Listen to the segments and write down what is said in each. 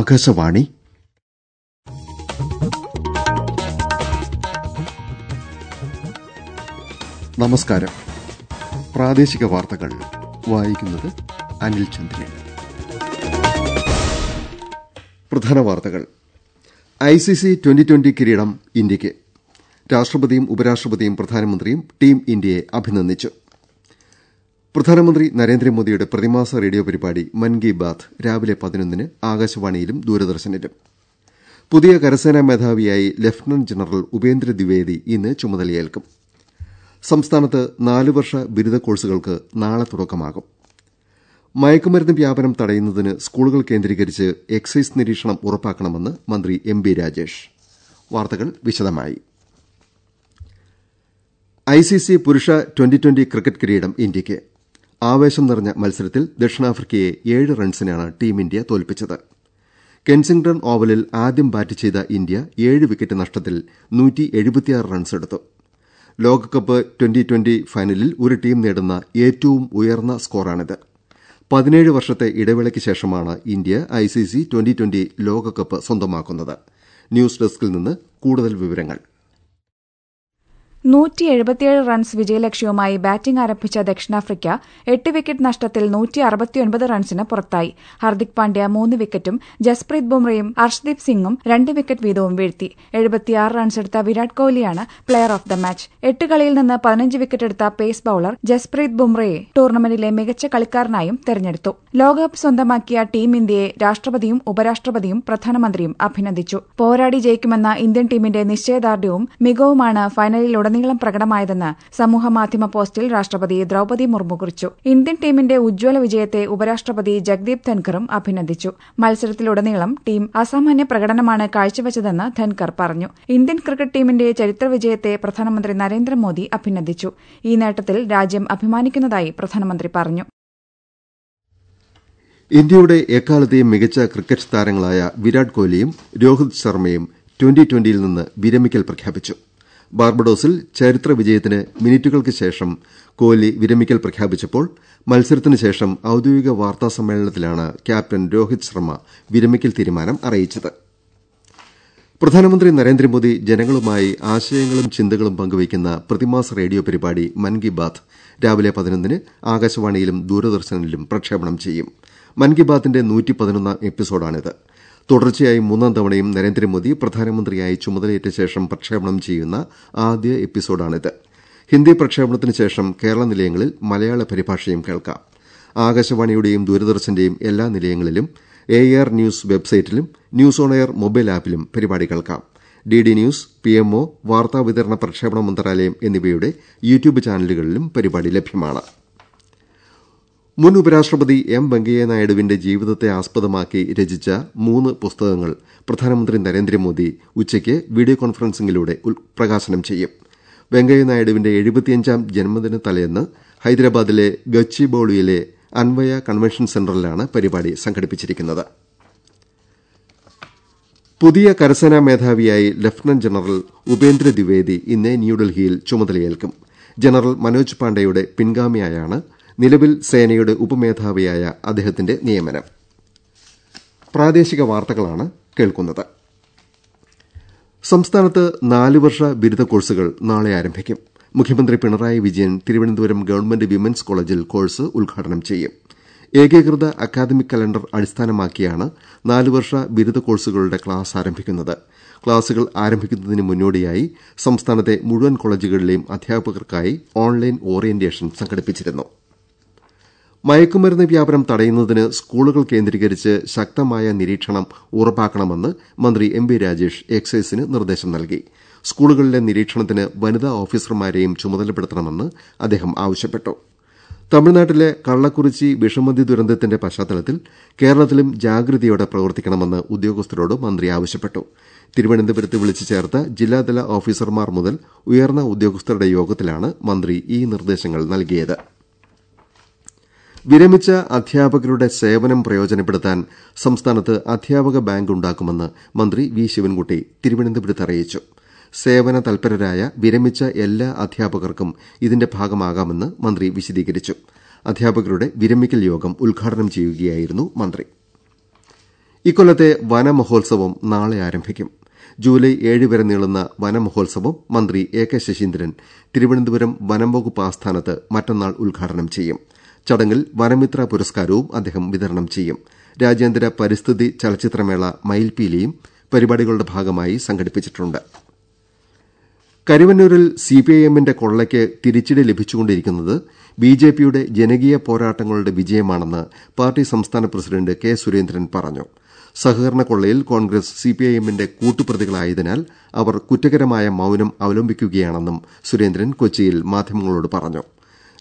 ആകാശവാണി നമസ്കാരം പ്രാദേശിക വാർത്തകൾ വായിക്കുന്നത് അനിൽ ചന്ദ്രൻ പ്രധാന വാർത്തകൾ I C C twenty twenty കിരീടം ഇന്ത്യക്ക് രാഷ്ട്രപതിയും ഉപരാഷ്ട്രപതിയും പ്രധാനമന്ത്രിയും ടീം ഇന്ത്യയെ അഭിനന്ദിച്ചു പ്രധാനമന്ത്രി നരേന്ദ്രമോദിയുടെ പ്രതിമാസ റേഡിയോ പരിപാടി മൻ കി ബാത് രാവിലെ പതിനൊന്നിന് ആകാശവാണിയിലും ദൂരദർശനിലും പുതിയ കരസേനാ മേധാവിയായി ലഫ്റ്റനന്റ് ജനറൽ ഉപേന്ദ്ര ദ്വിവേദി ഇന്ന് ചുമതലയേൽക്കും സംസ്ഥാനത്ത് നാലുവർഷ ബിരുദ കോഴ്സുകൾക്ക് നാളെ തുടക്കമാകും മയക്കുമരുന്ന് വ്യാപനം തടയുന്നതിന് സ്കൂളുകൾ കേന്ദ്രീകരിച്ച് എക്സൈസ് നിരീക്ഷണം ഉറപ്പാക്കണമെന്ന് മന്ത്രി എം ബി രാജേഷ് വാർത്തകൾ വിശദമായി ഐസിസി പുരുഷ ട്വന്റി ട്വന്റി ക്രിക്കറ്റ് കിരീടം ഇന്ത്യയ്ക്ക് ആവേശം നിറഞ്ഞ മത്സരത്തിൽ ദക്ഷിണാഫ്രിക്കയെ ഏഴ് റൺസിനാണ് ടീം ഇന്ത്യ തോൽപ്പിച്ചത് കെൻസിംഗ്ടൺ ഓവലിൽ ആദ്യം ബാറ്റ് ചെയ്ത ഇന്ത്യ ഏഴ് വിക്കറ്റ് നഷ്ടത്തിൽ റൺസെടുത്തു ലോകകപ്പ് ട്വന്റി ട്വന്റി ഫൈനലിൽ ഒരു ടീം നേടുന്ന ഏറ്റവും ഉയർന്ന സ്കോറാണിത് പതിനേഴ് വർഷത്തെ ഇടവേളയ്ക്ക് ശേഷമാണ് ഇന്ത്യ ഐസിസി ട്വന്റി ട്വന്റി ലോകകപ്പ് സ്വന്തമാക്കുന്നത് ന്യൂസ് ഡെസ്കിൽ നിന്ന് കൂടുതൽ വിവരങ്ങൾ നൂറ്റി എഴുപത്തിയേഴ് റൺസ് വിജയലക്ഷ്യവുമായി ബാറ്റിംഗ് ആരംഭിച്ച ദക്ഷിണാഫ്രിക്ക എട്ട് വിക്കറ്റ് നഷ്ടത്തിൽ നൂറ്റി അറുപത്തിയൊൻപത് റൺസിന് പുറത്തായി ഹർദിക് പാണ്ഡ്യ മൂന്ന് വിക്കറ്റും ജസ്പ്രീത് ബുംറയും അർഷ്ദീപ് സിംഗും രണ്ട് വിക്കറ്റ് വീതവും വീഴ്ത്തി എഴുപത്തിയാറ് റൺസെടുത്ത വിരാട് കോഹ്ലിയാണ് പ്ലെയർ ഓഫ് ദ മാച്ച് എട്ട് കളിയിൽ നിന്ന് പതിനഞ്ച് വിക്കറ്റ് എടുത്ത പേസ് ബൌളർ ജസ്പ്രീത് ബുംറയെ ടൂർണമെന്റിലെ മികച്ച കളിക്കാരനായും തെരഞ്ഞെടുത്തു ലോകകപ്പ് സ്വന്തമാക്കിയ ടീം ഇന്ത്യയെ രാഷ്ട്രപതിയും ഉപരാഷ്ട്രപതിയും പ്രധാനമന്ത്രിയും അഭിനന്ദിച്ചു പോരാടി ജയിക്കുമെന്ന ഇന്ത്യൻ ടീമിന്റെ നിശ്ചയദാർഢ്യവും മികവുമാണ് ഫൈനലിലൂടെ ഉടനീളം പ്രകടമായതെന്ന് സമൂഹമാധ്യമ പോസ്റ്റിൽ രാഷ്ട്രപതി ദ്രൌപദി മുർമു കുറിച്ചു ഇന്ത്യൻ ടീമിന്റെ ഉജ്ജ്വല വിജയത്തെ ഉപരാഷ്ട്രപതി ജഗ്ദീപ് ധൻഖറും അഭിനന്ദിച്ചു മത്സരത്തിലുടനീളം ടീം അസാമാന്യ പ്രകടനമാണ് കാഴ്ചവെച്ചതെന്ന് ധൻഖർ പറഞ്ഞു ഇന്ത്യൻ ക്രിക്കറ്റ് ടീമിന്റെ ചരിത്ര വിജയത്തെ പ്രധാനമന്ത്രി നരേന്ദ്രമോദി അഭിനന്ദിച്ചു ഈ നേട്ടത്തിൽ രാജ്യം അഭിമാനിക്കുന്നതായി പ്രധാനമന്ത്രി പറഞ്ഞു ഇന്ത്യയുടെ എക്കാലത്തെയും മികച്ച ക്രിക്കറ്റ് താരങ്ങളായ വിരാട് കോഹ്ലിയും രോഹിത് ശർമ്മയും ട്വന്റി ട്വന്റിയിൽ നിന്ന് വിരമിക്കൽ പ്രഖ്യാപിച്ചു ബാർബഡോസിൽ ചരിത്ര വിജയത്തിന് മിനിറ്റുകൾക്ക് ശേഷം കോഹ്ലി വിരമിക്കൽ പ്രഖ്യാപിച്ചപ്പോൾ മത്സരത്തിന് ശേഷം ഔദ്യോഗിക വാർത്താ സമ്മേളനത്തിലാണ് ക്യാപ്റ്റൻ രോഹിത് ശർമ്മ വിരമിക്കൽ തീരുമാനം അറിയിച്ചത് പ്രധാനമന്ത്രി നരേന്ദ്രമോദി ജനങ്ങളുമായി ആശയങ്ങളും ചിന്തകളും പങ്കുവയ്ക്കുന്ന പ്രതിമാസ റേഡിയോ പരിപാടി മൻ കി ബാത് രാവിലെ പതിനൊന്നിന് ആകാശവാണിയിലും ദൂരദർശനിലും പ്രക്ഷേപണം ചെയ്യും മൻ കി ബാത്തിന്റെ നൂറ്റി പതിനൊന്നാം എപ്പിസോഡാണിത് തുടർച്ചയായി മൂന്നാം തവണയും നരേന്ദ്രമോദി പ്രധാനമന്ത്രിയായി ചുമതലയേറ്റ ശേഷം പ്രക്ഷേപണം ചെയ്യുന്ന ആദ്യ എപ്പിസോഡാണിത് ഹിന്ദി പ്രക്ഷേപണത്തിന് ശേഷം കേരള നിലയങ്ങളിൽ മലയാള പരിഭാഷയും കേൾക്കാം ആകാശവാണിയുടെയും ദൂരദർശന്റെയും എല്ലാ നിലയങ്ങളിലും എ ആർ ന്യൂസ് വെബ്സൈറ്റിലും ന്യൂസ് ഓൺ എയർ മൊബൈൽ ആപ്പിലും പരിപാടി കേൾക്കാം D D news P MO വാർത്താ വിതരണ പ്രക്ഷേപണ മന്ത്രാലയം എന്നിവയുടെ യൂട്യൂബ് ചാനലുകളിലും പരിപാടി ലഭ്യമാണ് മുൻ ഉപരാഷ്ട്രപതി എം വെങ്കയ്യ നായിഡുവിന്റെ ജീവിതത്തെ ആസ്പദമാക്കി രചിച്ച മൂന്ന് പുസ്തകങ്ങൾ പ്രധാനമന്ത്രി നരേന്ദ്രമോദി ഉച്ചയ്ക്ക് വീഡിയോ കോൺഫറൻസിംഗിലൂടെ പ്രകാശനം ചെയ്യും വെങ്കയ്യ നായിഡുവിന്റെ എഴുപത്തിയഞ്ചാം ജന്മദിന തലേന്ന് ഹൈദരാബാദിലെ ഗച്ചിബോളിയിലെ അൻവയ കൺവെൻഷൻ സെന്ററിലാണ് പരിപാടി സംഘടിപ്പിച്ചിരിക്കുന്നത് പുതിയ കരസേനാ മേധാവിയായി ലഫ്റ്റനന്റ് ജനറൽ ഉപേന്ദ്ര ദ്വിവേദി ഇന്ന് ന്യൂഡൽഹിയിൽ ചുമതലയേൽക്കും ജനറൽ മനോജ് പാണ്ഡെയുടെ പിൻഗാമിയായാണ് നിലവിൽ സേനയുടെ ഉപമേധാവിയായ അദ്ദേഹത്തിന്റെ നിയമനം സംസ്ഥാനത്ത് നാലുവർഷ ബിരുദ കോഴ്സുകൾ നാളെ ആരംഭിക്കും മുഖ്യമന്ത്രി പിണറായി വിജയൻ തിരുവനന്തപുരം ഗവൺമെന്റ് വിമൻസ് കോളേജിൽ കോഴ്സ് ഉദ്ഘാടനം ചെയ്യും ഏകീകൃത അക്കാദമിക് കലണ്ടർ അടിസ്ഥാനമാക്കിയാണ് നാലുവർഷ ബിരുദ കോഴ്സുകളുടെ ക്ലാസ് ആരംഭിക്കുന്നത് ക്ലാസുകൾ ആരംഭിക്കുന്നതിന് മുന്നോടിയായി സംസ്ഥാനത്തെ മുഴുവൻ കോളേജുകളിലെയും അധ്യാപകർക്കായി ഓൺലൈൻ ഓറിയന്റേഷൻ സംഘടിപ്പിച്ചിരുന്നു മയക്കുമരുന്ന് വ്യാപനം തടയുന്നതിന് സ്കൂളുകൾ കേന്ദ്രീകരിച്ച് ശക്തമായ നിരീക്ഷണം ഉറപ്പാക്കണമെന്ന് മന്ത്രി എം വി രാജേഷ് എക്സൈസിന് നിർദ്ദേശം നൽകി സ്കൂളുകളിലെ നിരീക്ഷണത്തിന് വനിതാ ഓഫീസർമാരെയും ചുമതലപ്പെടുത്തണമെന്ന് അദ്ദേഹം ആവശ്യപ്പെട്ടു തമിഴ്നാട്ടിലെ കള്ളക്കുറിച്ചി വിഷമതി ദുരന്തത്തിന്റെ പശ്ചാത്തലത്തിൽ കേരളത്തിലും ജാഗ്രതയോടെ പ്രവർത്തിക്കണമെന്ന് ഉദ്യോഗസ്ഥരോട് മന്ത്രി ആവശ്യപ്പെട്ടു തിരുവനന്തപുരത്ത് വിളിച്ചു ചേർത്ത ജില്ലാതല ഓഫീസർമാർ മുതൽ ഉയർന്ന ഉദ്യോഗസ്ഥരുടെ യോഗത്തിലാണ് മന്ത്രി ഈ നിർദ്ദേശങ്ങൾ നൽകിയത് വിരമിച്ച അധ്യാപകരുടെ സേവനം പ്രയോജനപ്പെടുത്താൻ സംസ്ഥാനത്ത് അധ്യാപക ബാങ്ക് ഉണ്ടാക്കുമെന്ന് മന്ത്രി വി ശിവൻകുട്ടി തിരുവനന്തപുരത്ത് അറിയിച്ചു സേവന തൽപരരായ വിരമിച്ച എല്ലാ അധ്യാപകർക്കും ഇതിന്റെ ഭാഗമാകാമെന്ന് മന്ത്രി വിശദീകരിച്ചു അധ്യാപകരുടെ വിരമിക്കൽ യോഗം ഉദ്ഘാടനം ചെയ്യുകയായിരുന്നു മന്ത്രി ഇക്കൊല്ലത്തെ വനമഹോത്സവം നാളെ ആരംഭിക്കും ജൂലൈ ഏഴ് വരെ നീളുന്ന വനമഹോത്സവം മന്ത്രി എ കെ ശശീന്ദ്രൻ തിരുവനന്തപുരം വനം വകുപ്പ് ആസ്ഥാനത്ത് മറ്റന്നാൾ ഉദ്ഘാടനം ചെയ്യും ചടങ്ങിൽ വനമിത്ര പുരസ്കാരവും അദ്ദേഹം വിതരണം ചെയ്യും രാജ്യാന്തര പരിസ്ഥിതി ചലച്ചിത്രമേള മയിൽപീലിയും പരിപാടികളുടെ ഭാഗമായി സംഘടിപ്പിച്ചിട്ടുണ്ട് കരുവന്നൂരിൽ സിപിഐഎമ്മിന്റെ കൊള്ളയ്ക്ക് തിരിച്ചടി ലഭിച്ചുകൊണ്ടിരിക്കുന്നത് ബിജെപിയുടെ ജനകീയ പോരാട്ടങ്ങളുടെ വിജയമാണെന്ന് പാർട്ടി സംസ്ഥാന പ്രസിഡന്റ് കെ സുരേന്ദ്രൻ പറഞ്ഞു സഹകരണ കൊള്ളയിൽ കോൺഗ്രസ് സിപിഐഎമ്മിന്റെ കൂട്ടുപ്രതികളായതിനാൽ അവർ കുറ്റകരമായ മൌനം അവലംബിക്കുകയാണെന്നും സുരേന്ദ്രൻ കൊച്ചിയിൽ മാധ്യമങ്ങളോട് പറഞ്ഞു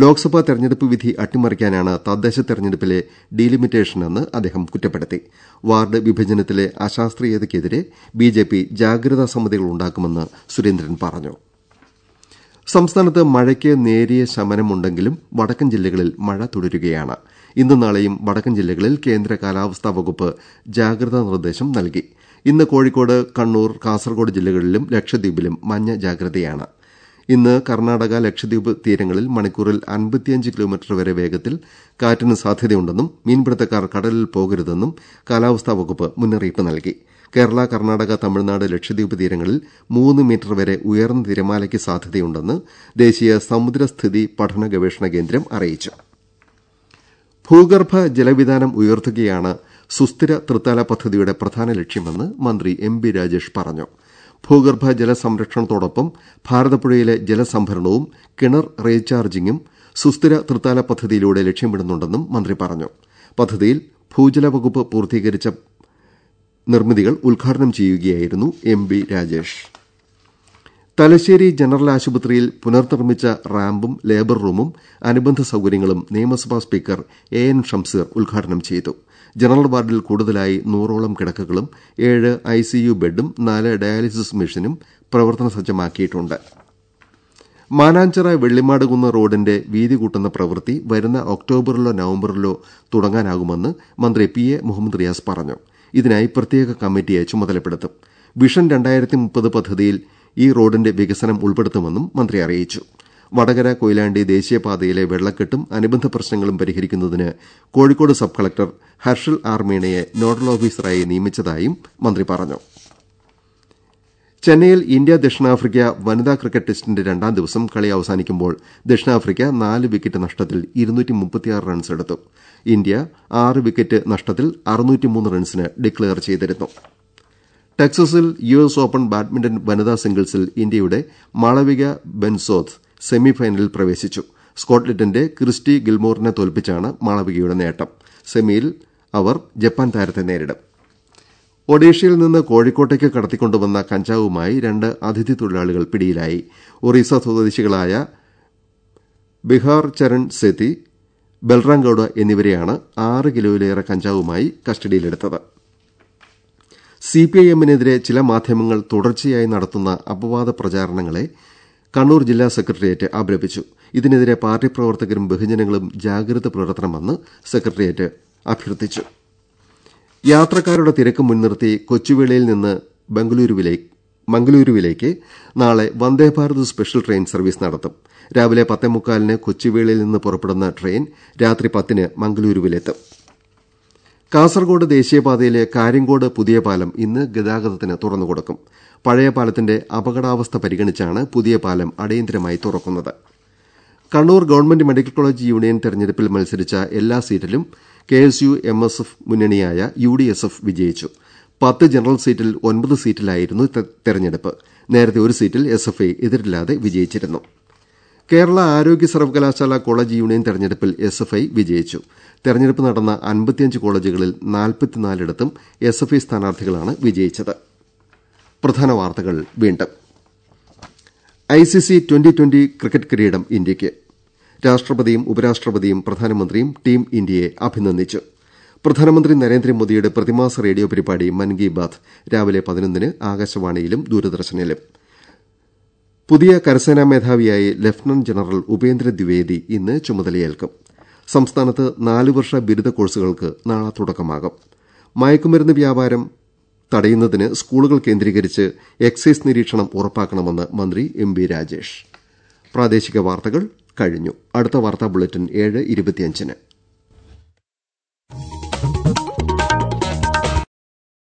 ലോക്സഭാ തെരഞ്ഞെടുപ്പ് വിധി അട്ടിമറിക്കാനാണ് തദ്ദേശ തെരഞ്ഞെടുപ്പിലെ ഡീലിമിറ്റേഷനെന്ന് അദ്ദേഹം കുറ്റപ്പെടുത്തി വാർഡ് വിഭജനത്തിലെ അശാസ്ത്രീയതയ്ക്കെതിരെ ബിജെപി ജാഗ്രതാ ഉണ്ടാക്കുമെന്ന് സുരേന്ദ്രൻ പറഞ്ഞു സംസ്ഥാനത്ത് മഴയ്ക്ക് നേരിയ ശമനമുണ്ടെങ്കിലും വടക്കൻ ജില്ലകളിൽ മഴ തുടരുകയാണ് ഇന്നും നാളെയും വടക്കൻ ജില്ലകളിൽ കേന്ദ്ര കാലാവസ്ഥാ വകുപ്പ് ജാഗ്രതാ നിർദ്ദേശം നൽകി ഇന്ന് കോഴിക്കോട് കണ്ണൂർ കാസർഗോഡ് ജില്ലകളിലും ലക്ഷദ്വീപിലും മഞ്ഞ ജാഗ്രതയാണ് ഇന്ന് കർണാടക ലക്ഷദ്വീപ് തീരങ്ങളിൽ മണിക്കൂറിൽ അൻപത്തിയഞ്ച് കിലോമീറ്റർ വരെ വേഗത്തിൽ കാറ്റിന് സാധ്യതയുണ്ടെന്നും മീൻപിടുത്തക്കാർ കടലിൽ പോകരുതെന്നും കാലാവസ്ഥാ വകുപ്പ് മുന്നറിയിപ്പ് നൽകി കേരള കർണാടക തമിഴ്നാട് ലക്ഷദ്വീപ് തീരങ്ങളിൽ മൂന്ന് മീറ്റർ വരെ ഉയർന്ന തിരമാലയ്ക്ക് സാധ്യതയുണ്ടെന്ന് ദേശീയ സമുദ്രസ്ഥിതി പഠന ഗവേഷണ കേന്ദ്രം അറിയിച്ചു ഭൂഗർഭ ജലവിധാനം ഉയർത്തുകയാണ് സുസ്ഥിര തൃത്താല പദ്ധതിയുടെ പ്രധാന ലക്ഷ്യമെന്ന് മന്ത്രി എം രാജേഷ് പറഞ്ഞു ഭൂഗർഭ ജല സംരക്ഷണത്തോടൊപ്പം ഭാരതപ്പുഴയിലെ ജലസംഭരണവും കിണർ റീചാർജിംഗും സുസ്ഥിര തൃത്താല പദ്ധതിയിലൂടെ ലക്ഷ്യമിടുന്നുണ്ടെന്നും മന്ത്രി പറഞ്ഞു പദ്ധതിയിൽ ഭൂജല വകുപ്പ് പൂർത്തീകരിച്ച നിർമ്മിതികൾ ഉദ്ഘാടനം ചെയ്യുകയായിരുന്നു M B Rajesh Thalassery general ആശുപത്രിയിൽ പുനർനിർമ്മിച്ച റാമ്പും ലേബർ റൂമും അനുബന്ധ സൌകര്യങ്ങളും നിയമസഭാ സ്പീക്കർ എ എൻ ഷംസീർ ഉദ്ഘാടനം ചെയ്തു ജനറൽ വാർഡിൽ കൂടുതലായി നൂറോളം കിടക്കകളും ഏഴ് ഐസിയു ബെഡും നാല് ഡയാലിസിസ് മെഷീനും പ്രവർത്തന സജ്ജമാക്കിയിട്ടുണ്ട് മാനാഞ്ചിറ വെള്ളിമാടുകുന്ന് റോഡിന്റെ വീതി കൂട്ടുന്ന പ്രവൃത്തി വരുന്ന ഒക്ടോബറിലോ നവംബറിലോ തുടങ്ങാനാകുമെന്ന് മന്ത്രി പി എ മുഹമ്മദ് റിയാസ് പറഞ്ഞു ഇതിനായി പ്രത്യേക കമ്മിറ്റിയെ ചുമതലപ്പെടുത്തും വിഷൻ രണ്ടായിരത്തി മുപ്പത് പദ്ധതിയിൽ ഈ റോഡിന്റെ വികസനം ഉൾപ്പെടുത്തുമെന്നും മന്ത്രി അറിയിച്ചു വടകര കൊയിലാണ്ടി ദേശീയപാതയിലെ വെള്ളക്കെട്ടും അനുബന്ധ പ്രശ്നങ്ങളും പരിഹരിക്കുന്നതിന് കോഴിക്കോട് സബ് കളക്ടർ ഹർഷൽ ആർമീണയെ നോഡൽ ഓഫീസറായി നിയമിച്ചതായും മന്ത്രി പറഞ്ഞു ചെന്നൈയിൽ ഇന്ത്യ ദക്ഷിണാഫ്രിക്ക വനിതാ ക്രിക്കറ്റ് ടെസ്റ്റിന്റെ രണ്ടാം ദിവസം കളി അവസാനിക്കുമ്പോൾ ദക്ഷിണാഫ്രിക്ക നാല് വിക്കറ്റ് നഷ്ടത്തിൽ റൺസ് എടുത്തു ഇന്ത്യ ആറ് വിക്കറ്റ് നഷ്ടത്തിൽ റൺസിന് ഡിക്ലെയർ ചെയ്തിരുന്നു ടെക്സസിൽ യുഎസ് ഓപ്പൺ ബാഡ്മിന്റൺ വനിതാ സിംഗിൾസിൽ ഇന്ത്യയുടെ മാളവിക ബെൻസോത്ത് സെമിഫൈനലിൽ സ്കോട്ട്ലൻഡിന്റെ ക്രിസ്റ്റി ഗിൽമോറിനെ തോൽപ്പിച്ചാണ് മാളവികയുടെ നേട്ടം സെമിയിൽ അവർ ജപ്പാൻ താരത്തെ നേരിടും ഒഡീഷയിൽ നിന്ന് കോഴിക്കോട്ടേക്ക് കടത്തിക്കൊണ്ടുവന്ന കഞ്ചാവുമായി രണ്ട് അതിഥി തൊഴിലാളികൾ പിടിയിലായി ഒറീസ സ്വദേശികളായ ബിഹാർ ചരൺ സെത്തി ബൽറാംഗൌഡ എന്നിവരെയാണ് ആറ് കിലോയിലേറെ കഞ്ചാവുമായി കസ്റ്റഡിയിലെടുത്തത് സിപിഐഎമ്മിനെതിരെ ചില മാധ്യമങ്ങൾ തുടർച്ചയായി നടത്തുന്ന അപവാദ പ്രചാരണങ്ങളെ കണ്ണൂർ ജില്ലാ സെക്രട്ടേറിയറ്റ് അപലപിച്ചു ഇതിനെതിരെ പാർട്ടി പ്രവർത്തകരും ബഹുജനങ്ങളും ജാഗ്രത പുലർത്തണമെന്ന് സെക്രട്ടേറിയറ്റ് അഭ്യർത്ഥിച്ചു യാത്രക്കാരുടെ തിരക്ക് മുൻനിർത്തി കൊച്ചുവേളിയിൽ നിന്ന് ബംഗളൂരുവിലേക്ക് മംഗളൂരുവിലേക്ക് നാളെ വന്ദേഭാരത് സ്പെഷ്യൽ ട്രെയിൻ സർവീസ് നടത്തും രാവിലെ പത്തേമുക്കാലിന് കൊച്ചുവേളിയിൽ നിന്ന് പുറപ്പെടുന്ന ട്രെയിൻ രാത്രി പത്തിന് മംഗളൂരുവിലെത്തും കാസർകോട് ദേശീയപാതയിലെ കാര്യങ്കോട് പുതിയ പാലം ഇന്ന് ഗതാഗതത്തിന് തുറന്നുകൊടുക്കും പഴയ പാലത്തിന്റെ അപകടാവസ്ഥ പരിഗണിച്ചാണ് പുതിയ പാലം അടിയന്തരമായി തുറക്കുന്നത് Kannur government medical college union തെരഞ്ഞെടുപ്പിൽ മത്സരിച്ച എല്ലാ സീറ്റിലും കെഎസ്യു എംഎസ്എഫ് മുന്നണിയായ യുഡിഎസ്എഫ് വിജയിച്ചു പത്ത് ജനറൽ സീറ്റിൽ ഒൻപത് സീറ്റിലായിരുന്നു തെരഞ്ഞെടുപ്പ് നേരത്തെ ഒരു സീറ്റിൽ എസ്എഫ്ഐ എതിരില്ലാതെ വിജയിച്ചിരുന്നു കേരള ആരോഗ്യ സർവകലാശാല കോളേജ് യൂണിയൻ തെരഞ്ഞെടുപ്പിൽ എസ്എഫ്ഐ വിജയിച്ചു തെരഞ്ഞെടുപ്പ് നടന്ന അൻപത്തിയഞ്ച് കോളേജുകളിൽ നാൽപ്പത്തിനാലിടത്തും എസ്എഫ്ഐ സ്ഥാനാർത്ഥികളാണ് വിജയിച്ചത് ഐസിസി ട്വന്റി ട്വന്റി ക്രിക്കറ്റ് കിരീടം ഇന്ത്യയ്ക്ക് രാഷ്ട്രപതിയും ഉപരാഷ്ട്രപതിയും പ്രധാനമന്ത്രിയും ടീം ഇന്ത്യയെ അഭിനന്ദിച്ചു പ്രധാനമന്ത്രി നരേന്ദ്രമോദിയുടെ പ്രതിമാസ റേഡിയോ പരിപാടി മൻ കി ബാത് രാവിലെ പതിനൊന്നിന് ആകാശവാണിയിലും ദൂരദർശനിലും പുതിയ കരസേനാ മേധാവിയായി ലഫ്റ്റനന്റ് ജനറൽ ഉപേന്ദ്ര ദ്വിവേദി ഇന്ന് ചുമതലയേൽക്കും സംസ്ഥാനത്ത് നാലുവർഷ ബിരുദ കോഴ്സുകൾക്ക് നാളെ തുടക്കമാകും മയക്കുമരുന്ന് വ്യാപാരം തടയുന്നതിന് സ്കൂളുകൾ കേന്ദ്രീകരിച്ച് എക്സൈസ് നിരീക്ഷണം ഉറപ്പാക്കണമെന്ന് മന്ത്രി എം ബി രാജേഷ് പ്രാദേശിക വാർത്തകൾ കഴിഞ്ഞു അടുത്ത വാർത്താ ബുള്ളറ്റിൻ ഏഴ് ഇരുപത്തിയഞ്ചിന്